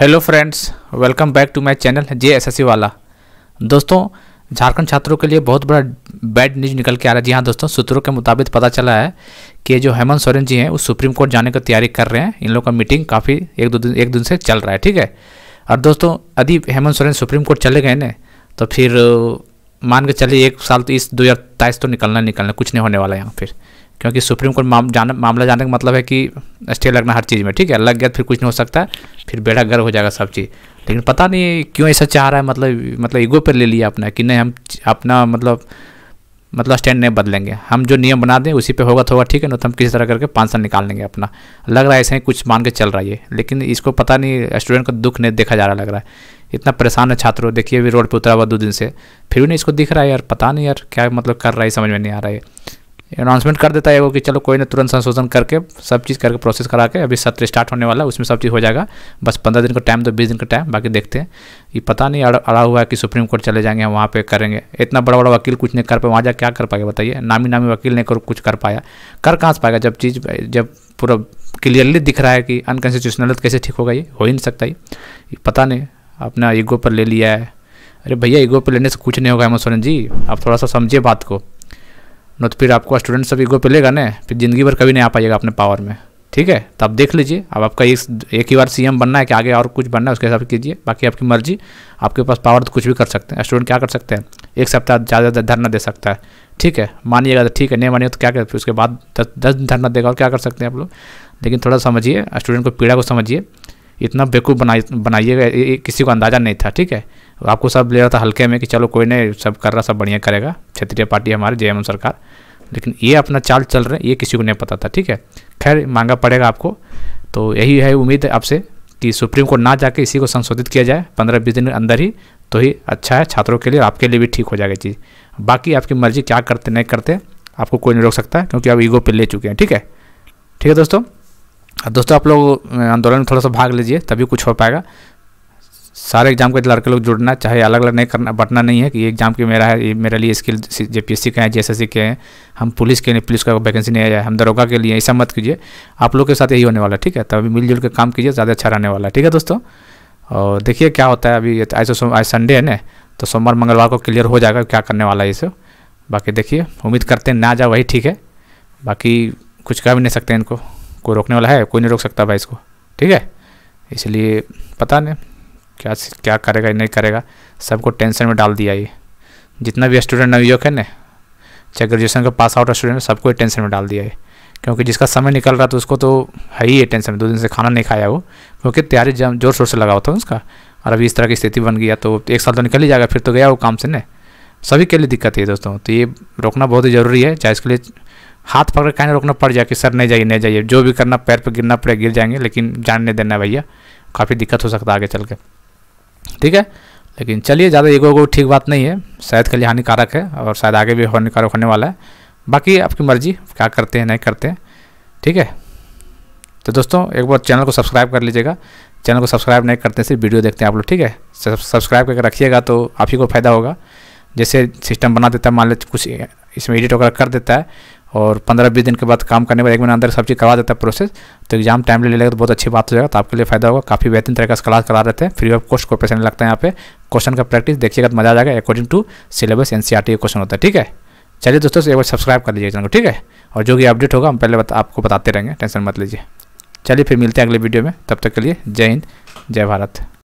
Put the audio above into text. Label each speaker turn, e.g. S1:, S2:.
S1: hello friends welcome back to my channel J S वाला दोस्तों झारखंड छात्रों के लिए बहुत बड़ा बैड न्यूज निकल के आ रहा है जी हाँ दोस्तों सूत्रों के मुताबिक पता चला है कि जो हेमंत सोरेन जी हैं वो सुप्रीम कोर्ट जाने की तैयारी कर रहे हैं इन लोगों का मीटिंग काफ़ी एक दो दिन एक दिन से चल रहा है ठीक है और दोस्तों यदि हेमंत सोरेन सुप्रीम कोर्ट चले गए ना तो फिर मान के चलिए एक साल तो इस दो तो निकलना निकलना कुछ नहीं होने वाला यहाँ फिर क्योंकि सुप्रीम कोर्ट माम, मामला जाने का मतलब है कि स्टे लगना हर चीज़ में ठीक है लग गया तो फिर कुछ नहीं हो सकता है फिर बेड़ा गर्व हो जाएगा सब चीज़ लेकिन पता नहीं क्यों ऐसा चाह रहा है मतलब मतलब ईगो पर ले लिया अपना कि नहीं हम अपना मतलब मतलब स्टैंड नहीं बदलेंगे हम जो नियम बना दें उसी पे होगा तो होगा ठीक है ना तो हम किसी तरह करके पाँच साल निकाल लेंगे अपना लग रहा है ऐसे ही कुछ मान के चल रहा है लेकिन इसको पता नहीं स्टूडेंट का दुख नहीं देखा जा रहा लग रहा है इतना परेशान है छात्रों देखिए अभी रोड पर उतरा हुआ दो दिन से फिर भी नहीं इसको दिख रहा है यार पता नहीं यार क्या मतलब कर रहा है समझ में नहीं आ रहा है अनाउंसमेंट कर देता है वो कि चलो कोई ना तुरंत संशोधन करके सब चीज़ करके प्रोसेस करा के अभी सत्र स्टार्ट होने वाला है उसमें सब चीज़ हो जाएगा बस पंद्रह दिन का टाइम दो बीस दिन का टाइम बाकी देखते हैं ये पता नहीं अड़ा हुआ है कि सुप्रीम कोर्ट चले जाएंगे वहाँ पर करेंगे इतना बड़ा बड़ा वकील कुछ नहीं कर पाए वहाँ जा क्या कर पाएंगे बताइए नामी नामी वकील ने कुछ कर पाया कर कहाँ से पाएगा जब चीज़ जब पूरा क्लियरली दिख रहा है कि अनकॉन्स्टिट्यूशनल तो कैसे ठीक होगा ये हो ही नहीं सकता ये पता नहीं अपना ईगो पर ले लिया है अरे भैया ईगो पर लेने से कुछ नहीं होगा हेमंत सोरेन जी आप थोड़ा सा समझिए बात को न तो फिर आपको स्टूडेंट सब ईगो पे लेगा ना फिर ज़िंदगी भर कभी नहीं आ पाएगा अपने पावर में ठीक है तो आप देख लीजिए अब आपका एक एक ही बार सीएम बनना है कि आगे और कुछ बनना है उसके हिसाब से कीजिए बाकी आपकी मर्जी आपके पास पावर तो कुछ भी कर सकते हैं स्टूडेंट क्या कर सकते हैं एक सप्ताह ज़्यादा धरना दे सकता है ठीक है मानिएगा तो ठीक है नहीं मानिएगा तो क्या कर उसके बाद दस दस दिन धरना देगा और क्या कर सकते हैं आप लोग लेकिन थोड़ा समझिए स्टूडेंट को पीड़ा को समझिए इतना बेवकूफ़ बनाइएगा किसी को अंदाज़ा नहीं था ठीक है आपको सब ले रहा था हल्के में कि चलो कोई नहीं सब कर रहा सब बढ़िया करेगा क्षेत्रीय पार्टी हमारी जयमोहन सरकार लेकिन ये अपना चाल चल रहे हैं ये किसी को नहीं पता था ठीक है खैर मांगा पड़ेगा आपको तो यही है उम्मीद आपसे कि सुप्रीम कोर्ट ना जाके इसी को संशोधित किया जाए पंद्रह बीस दिन के अंदर ही तो ही अच्छा है छात्रों के लिए आपके लिए भी ठीक हो जाएगी चीज़ बाकी आपकी मर्जी क्या करते नहीं करते आपको कोई नहीं रोक सकता क्योंकि आप ईगो पे ले चुके हैं ठीक है ठीक है दोस्तों दोस्तों आप लोग आंदोलन में थोड़ा सा भाग लीजिए तभी कुछ हो पाएगा सारे एग्जाम के लड़के लोग जुड़ना चाहे अलग अलग नहीं करना बटना नहीं है कि ये एग्जाम की मेरा है ये मेरे लिए skill J P S C के हैं जे के हैं हम पुलिस के लिए पुलिस का वैकेंसी नहीं आया हम दरोगा के लिए ऐसा मत कीजिए आप लोग के साथ यही होने वाला है ठीक है तो अभी मिलजुल के काम कीजिए ज़्यादा अच्छा रहने वाला है ठीक है दोस्तों और देखिए क्या होता है अभी ऐसा तो आज संडे है ना तो सोमवार मंगलवार को क्लियर हो जाएगा क्या करने वाला है ये सब बाकी देखिए उम्मीद करते हैं ना जाओ वही ठीक है बाकी कुछ कह भी नहीं सकते इनको कोई रोकने वाला है कोई नहीं रोक सकता भाई इसको ठीक है इसलिए पता नहीं क्या क्या करेगा नहीं करेगा सबको टेंशन में डाल दिया ये जितना भी स्टूडेंट न्यूयॉर्क है ना चाहे ग्रेजुएशन का पास आउट स्टूडेंट सबको टेंशन में डाल दिया है क्योंकि जिसका समय निकल रहा था उसको तो है ही है टेंशन में दो दिन से खाना नहीं खाया वो क्योंकि तैयारी जोर शोर से लगा हुआ था उसका और अभी इस तरह की स्थिति बन गया तो एक साल तो निकल ही जाएगा फिर तो गया वो काम से ना सभी के लिए दिक्कत है दोस्तों तो ये रोकना बहुत ही ज़रूरी है चाहे इसके लिए हाथ पकड़ कहीं रोकना पड़ जाए कि सर नहीं जाइए नहीं जाइए जो भी करना पैर पर गिरना पड़े गिर जाएंगे लेकिन जानने देना भैया काफ़ी दिक्कत हो सकता है आगे चल के ठीक है लेकिन चलिए ज़्यादा ईगो को ठीक बात नहीं है शायद के लिए हानिकारक है और शायद आगे भी हानिकारक होने वाला है बाकी आपकी मर्जी क्या करते हैं नहीं करते हैं ठीक है तो दोस्तों एक बार चैनल को सब्सक्राइब कर लीजिएगा चैनल को सब्सक्राइब नहीं करते सिर्फ वीडियो देखते हैं आप लोग ठीक है सब्सक्राइब करके रखिएगा तो आप ही को फ़ायदा होगा जैसे सिस्टम बना देता है मान लीजिए कुछ इसमें एडिट वगैरह कर देता है और पंद्रह बीस दिन के बाद काम करने के बाद एक महीने अंदर सब चीज़ करवा देता है प्रोसेस तो एग्जाम टाइम ले लेगा तो बहुत अच्छी बात हो जाएगा तो आपके लिए फायदा होगा काफ़ी बेहतरीन तरीके से क्लास करा रहे हैं फ्री ऑफ कॉस्ट को पैसे नहीं लगता है यहाँ पे क्वेश्चन का प्रैक्टिस देखिएगा तो मजा आ जाएगा according to syllabus N C question होता है ठीक है चलिए दोस्तों एक बार सब्सक्राइब कर लीजिए चैनल को ठीक है और जो भी अपडेट होगा हम पहले बता, आपको बताते रहेंगे टेंशन मत लीजिए चलिए फिर मिलते हैं अगले वीडियो में तब तक के लिए जय हिंद जय भारत